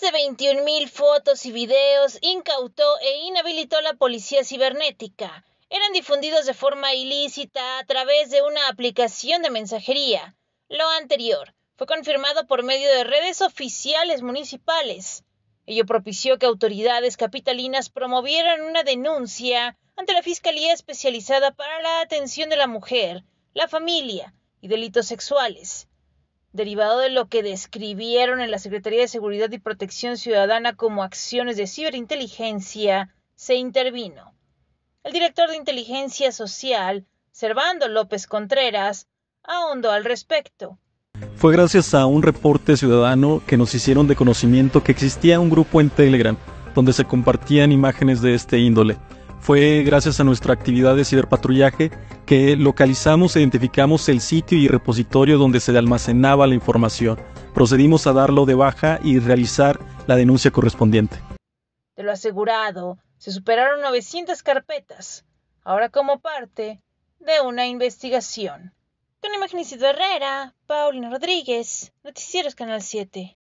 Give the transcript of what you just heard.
de 21 mil fotos y videos incautó e inhabilitó la policía cibernética. Eran difundidos de forma ilícita a través de una aplicación de mensajería. Lo anterior fue confirmado por medio de redes oficiales municipales. Ello propició que autoridades capitalinas promovieran una denuncia ante la Fiscalía Especializada para la Atención de la Mujer, la Familia y Delitos Sexuales, derivado de lo que describieron en la Secretaría de Seguridad y Protección Ciudadana como acciones de ciberinteligencia, se intervino. El director de Inteligencia Social, Servando López Contreras, ahondó al respecto. Fue gracias a un reporte ciudadano que nos hicieron de conocimiento que existía un grupo en Telegram donde se compartían imágenes de este índole fue gracias a nuestra actividad de ciberpatrullaje que localizamos e identificamos el sitio y repositorio donde se almacenaba la información. Procedimos a darlo de baja y realizar la denuncia correspondiente. De lo asegurado, se superaron 900 carpetas, ahora como parte de una investigación. Con Herrera, Paulina Rodríguez, Noticieros Canal 7.